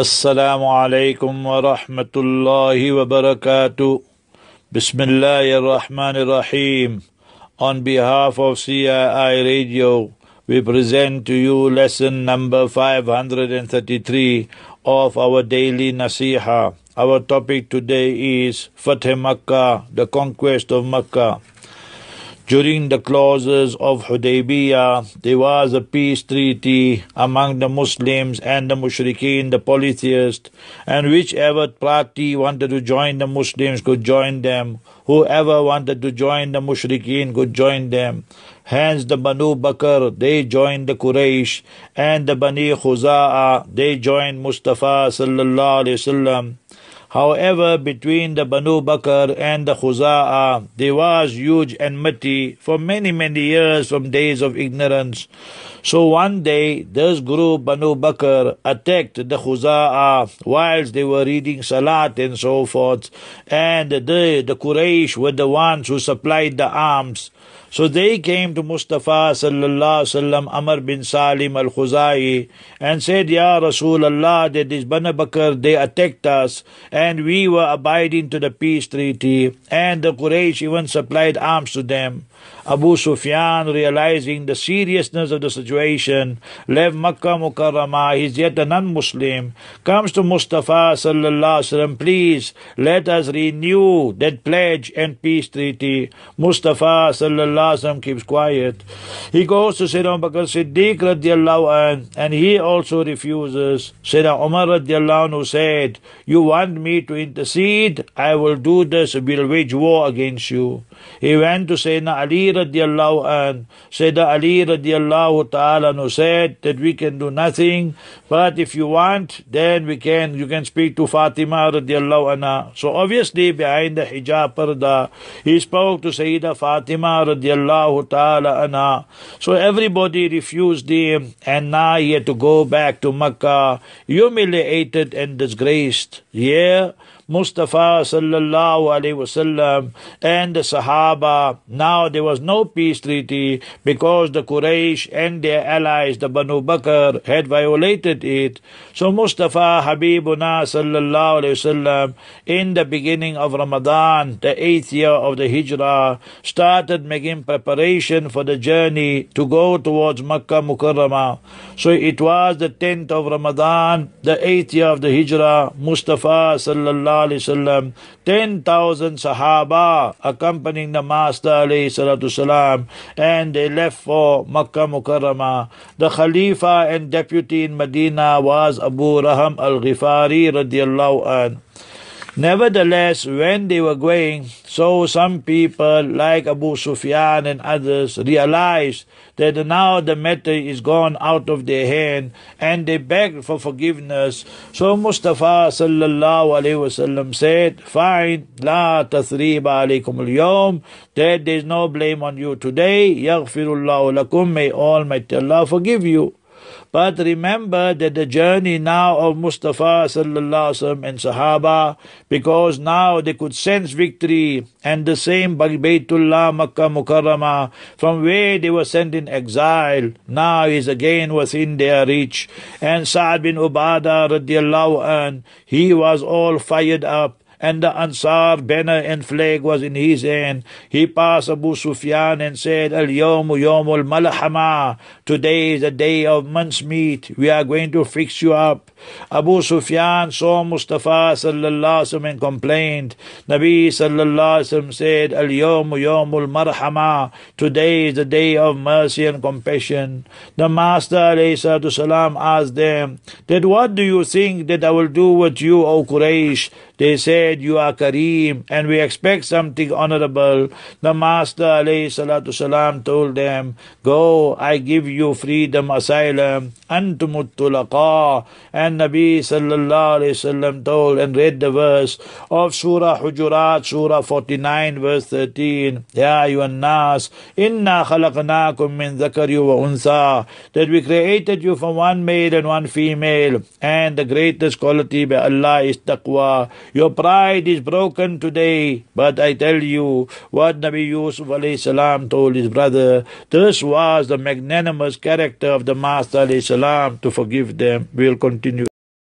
السلام عليكم ورحمة الله وبركاته بسم الله الرحمن الرحيم On behalf of CII Radio, we present to you lesson number 533 of our daily Nasiha. Our topic today is Fateh Makkah, the conquest of Makkah. During the clauses of Hudaybiyah, there was a peace treaty among the Muslims and the Mushrikeen, the polytheists, and whichever party wanted to join the Muslims could join them. Whoever wanted to join the Mushrikeen could join them. Hence the Banu Bakr, they joined the Quraysh, and the Bani Khuza'a, they joined Mustafa sallallahu alaihi wasallam. However, between the Banu Bakr and the Khuzāa, there was huge enmity for many, many years from days of ignorance. So one day, this group, Banu Bakr, attacked the Khuzāa whilst they were reading Salat and so forth. And the the Quraysh were the ones who supplied the arms. So they came to Mustafa sallallahu sallam Amr bin Salim al Khuzai and said, Ya Rasulullah, that is Banu Bakr, they attacked us. And and we were abiding to the peace treaty, and the Quraysh even supplied arms to them. Abu Sufyan, realizing the seriousness of the situation, left Makkah Mukarramah, he's yet a non-Muslim, comes to Mustafa sallallahu alaihi wasallam, please let us renew that pledge and peace treaty. Mustafa sallallahu alaihi wasallam keeps quiet. He goes to Sayyidina Bakr Siddiq radiallahu an, and he also refuses. Sayyidina Umar radiallahu anhu said, you want me to intercede? I will do this, we'll wage war against you. He went to Sayyidina Ali Ali radiallahu an, Sayyidina Ali radiallahu ta'ala no said that we can do nothing, but if you want, then we can, you can speak to Fatima radiallahu anha. So obviously behind the hijab parda, he spoke to Sayyidina Fatima radiallahu ta'ala anha. So everybody refused him and now he had to go back to Makkah, humiliated and disgraced. Yeah, Mustafa sallallahu alaihi wasallam and the Sahaba. Now there was no peace treaty because the Quraysh and their allies, the Banu Bakr, had violated it. So Mustafa Habibuna sallallahu alaihi wasallam, in the beginning of Ramadan, the eighth year of the Hijrah, started making preparation for the journey to go towards Makkah Mukarramah. So it was the tenth of Ramadan, the eighth year of the Hijrah. Mustafa sallallahu wasallam, 10,000 Sahaba accompanying the Master alayhi and they left for Makkah Mukarramah. The Khalifa and deputy in Medina was Abu Raham al-Ghifari radiallahu anhu. Nevertheless, when they were going, so some people like Abu Sufyan and others realized that now the matter is gone out of their hand and they begged for forgiveness. So Mustafa sallallahu alayhi wasallam said, Fine, la tathriba alaykum al that there is no blame on you today. Yaghfirullahu lakum, may Almighty Allah forgive you. But remember that the journey now of Mustafa wasallam and Sahaba, because now they could sense victory, and the same Baytullah Makkah Mukarramah, from where they were sent in exile, now is again within their reach. And Saad bin Ubadah radiallahu an, he was all fired up and the Ansar banner and flag was in his hand. He passed Abu Sufyan and said, Al Yawmu yomul Malahama, today is the day of meat. we are going to fix you up. Abu Sufyan saw Mustafa sallallahu alaihi and complained. Nabi sallallahu alaihi said, Al Yawmu yomul Marhama, today is the day of mercy and compassion. The Master alayhi salam asked them, that what do you think that I will do with you, O Quraysh? They said, You are Kareem, and we expect something honorable. The Master alayhi salam told them, Go, I give you freedom, asylum, antumut tulaqa. And Nabi sallallahu told and read the verse of Surah Hujurat, Surah 49, verse 13. Ya ayyuhan nas, inna khalaqnakum min dhakari wa unsa. That we created you from one male and one female. And the greatest quality by Allah is taqwa. Your pride is broken today. But I tell you what Nabi Yusuf salam told his brother. This was the magnanimous character of the Master salam to forgive them. We'll continue.